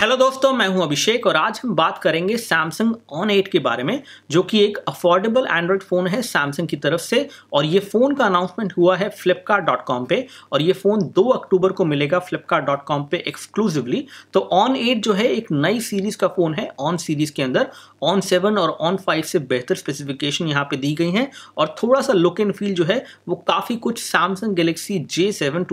hello दोस्तों मैं हूं अभिषेक और आज हम बात करेंगे सैमसंग ऑन एट के बारे में जो कि एक अफोर्डेबल एंड्रॉयड फ़ोन है सैमसंग की तरफ से और ये फ़ोन का अनाउंसमेंट हुआ है फ्लिपकार्ट पे और ये फ़ोन 2 अक्टूबर को मिलेगा फ्लिपकार्ट पे एक्सक्लूसिवली तो ऑन एट जो है एक नई सीरीज़ का फ़ोन है ऑन सीरीज़ के अंदर ऑन सेवन और ऑन फाइव से बेहतर स्पेसिफिकेशन यहाँ पर दी गई हैं और थोड़ा सा लुक एंड फील जो है वो काफ़ी कुछ सैमसंग गलेक्सी जे सेवन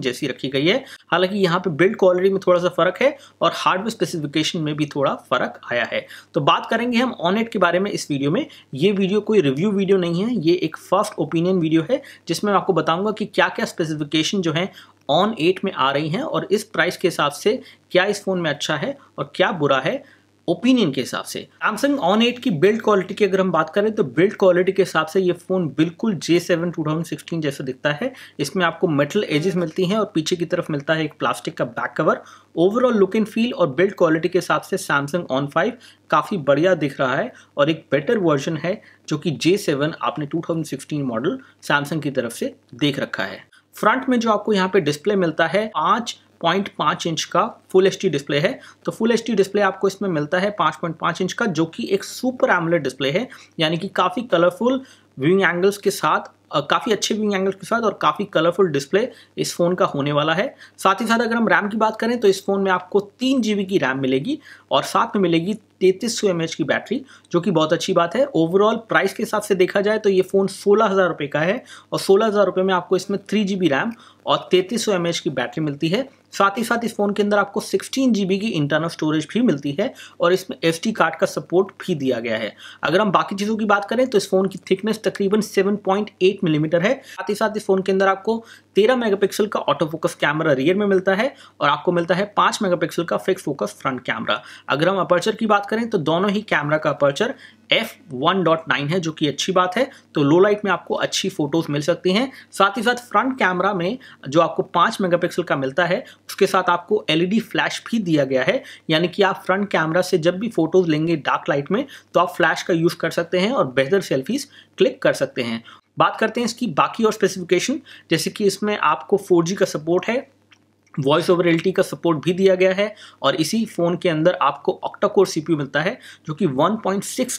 जैसी रखी गई है हालांकि यहाँ पर बिल्ड क्वालिटी में थोड़ा सा फ़र्क है और हार्डवेयर स्पेसिफिकेशन में भी थोड़ा फर्क आया है तो बात करेंगे हम ऑनेट के बारे में इस वीडियो में ये वीडियो कोई रिव्यू वीडियो नहीं है ये एक फर्स्ट ओपिनियन वीडियो है जिसमें मैं आपको बताऊंगा कि क्या क्या स्पेसिफिकेशन जो है ऑन एट में आ रही हैं और इस प्राइस के हिसाब से क्या इस फ़ोन में अच्छा है और क्या बुरा है ओपिनियन के हिसाब से सैमसंग ऑन एट की बिल्ड क्वालिटी की अगर हम बात करें तो बिल्ड क्वालिटी के हिसाब से ये फ़ोन बिल्कुल J seven two thousand sixteen जैसा दिखता है इसमें आपको मेटल एजेस मिलती हैं और पीछे की तरफ मिलता है एक प्लास्टिक का back cover overall look and feel और बिल्ड क्वालिटी के हिसाब से सैमसंग ऑन फाइव काफ़ी बढ़िया दिख रहा है और एक बेटर वर्जन है जो कि जे सेवन आपने 2016 मॉडल सैमसंग की तरफ से देख रखा है फ्रंट में जो आपको यहाँ पे डिस्प्ले मिलता है पांच पॉइंट पाँच इंच का फुल एच डिस्प्ले है तो फुल एच डिस्प्ले आपको इसमें मिलता है पाँच पॉइंट पाँच इंच का जो कि एक सुपर एमलेट डिस्प्ले है यानी कि काफ़ी कलरफुल व्यूइंग एंगल्स के साथ काफ़ी अच्छे व्यूइंग एंगल्स के साथ और काफ़ी कलरफुल डिस्प्ले इस फ़ोन का होने वाला है साथ ही साथ अगर हम रैम की बात करें तो इस फ़ोन में आपको तीन जी की रैम मिलेगी और साथ में मिलेगी तैंतीस सौ एम की बैटरी जो कि बहुत अच्छी बात है ओवरऑल प्राइस के हिसाब से देखा जाए तो ये फ़ोन सोलह हज़ार रुपये का है और सोलह हज़ार रुपये में आपको इसमें थ्री जी बी रैम और तैंतीस सौ की बैटरी मिलती है साथ ही साथ इस फ़ोन के अंदर आपको सिक्सटीन जीबी की इंटरनल स्टोरेज भी मिलती है और इसमें एस कार्ड का सपोर्ट भी दिया गया है अगर हम बाकी चीज़ों की बात करें तो इस फ़ोन की थिकनेस तकरीबन सेवन मिलीमीटर mm है साथ ही साथ इस फ़ोन के अंदर आपको तेरह मेगापिक्सल का ऑटो फोकस कैमरा रियर में मिलता है और आपको मिलता है पाँच मेगापिक्सल का फिक्स फोकस फ्रंट कैमरा अगर हम अपर्चर की बात करें तो दोनों ही कैमरा का aperture F one dot nine है जो कि अच्छी बात है तो लो लाइट में आपको अच्छी फोटोज मिल सकती हैं साथ ही साथ फ्रंट कैमरा में जो आपको पाँच मेगापिक्सल का मिलता है उसके साथ आपको एलईडी फ्लैश e भी दिया गया है यानी कि आप फ्रंट कैमरा से जब भी फोटोज लेंगे डार्क लाइट में तो आप फ्लैश का यूज़ कर सकते हैं और बेहतर सेल्फीज क्लिक कर सकते हैं बात करते हैं इसकी बाकी और स्पेसिफिकेशन जैसे कि इसमें आपको 4G का सपोर्ट है वॉइस ओवर एल का सपोर्ट भी दिया गया है और इसी फ़ोन के अंदर आपको ऑक्टा कोर मिलता है जो कि 1.6 पॉइंट सिक्स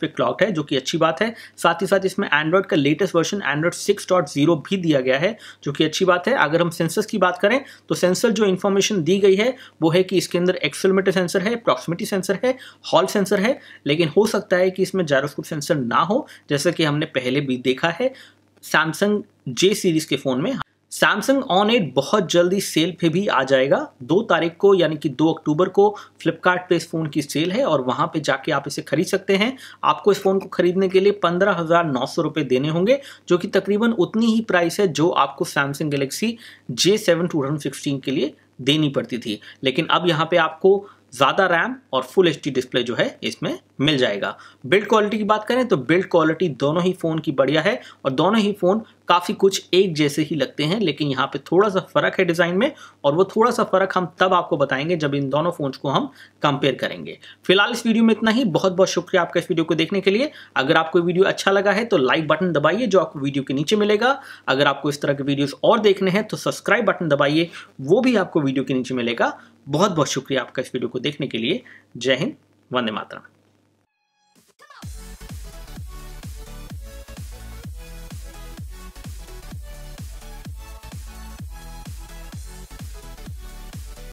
पे क्लॉक है जो कि अच्छी बात है साथ ही साथ इसमें एंड्रॉयड का लेटेस्ट वर्जन एंड्रॉयड 6.0 भी दिया गया है जो कि अच्छी बात है अगर हम सेंसर्स की बात करें तो सेंसर जो इन्फॉर्मेशन दी गई है वो है कि इसके अंदर एक्सलमीटर सेंसर है प्रॉक्सिमिटी सेंसर है हॉल सेंसर है लेकिन हो सकता है कि इसमें जायरोस्कोप सेंसर ना हो जैसा कि हमने पहले भी देखा है सैमसंग जे सीरीज़ के फ़ोन में सैमसंग ऑन एट बहुत जल्दी सेल पे भी आ जाएगा दो तारीख को यानी कि दो अक्टूबर को फ्लिपकार्ट पे इस फ़ोन की सेल है और वहाँ पे जाके आप इसे खरीद सकते हैं आपको इस फ़ोन को खरीदने के लिए पंद्रह हज़ार नौ सौ रुपये देने होंगे जो कि तकरीबन उतनी ही प्राइस है जो आपको Samsung Galaxy J seven two sixteen के लिए देनी पड़ती थी लेकिन अब यहाँ पर आपको ज़्यादा रैम और फुल एच डिस्प्ले जो है इसमें मिल जाएगा बिल्ड क्वालिटी की बात करें तो बिल्ड क्वालिटी दोनों ही फ़ोन की बढ़िया है और दोनों ही फ़ोन काफ़ी कुछ एक जैसे ही लगते हैं लेकिन यहाँ पे थोड़ा सा फ़र्क है डिज़ाइन में और वो थोड़ा सा फ़र्क हम तब आपको बताएंगे जब इन दोनों फोन को हम कंपेयर करेंगे फिलहाल इस वीडियो में इतना ही बहुत बहुत शुक्रिया आपका इस वीडियो को देखने के लिए अगर आपको वीडियो अच्छा लगा है तो लाइक बटन दबाइए जो आपको वीडियो के नीचे मिलेगा अगर आपको इस तरह के वीडियोज़ और देखने हैं तो सब्सक्राइब बटन दबाइए वो भी आपको वीडियो के नीचे मिलेगा बहुत बहुत शुक्रिया आपका इस वीडियो को देखने के लिए जय हिंद वंदे मातरम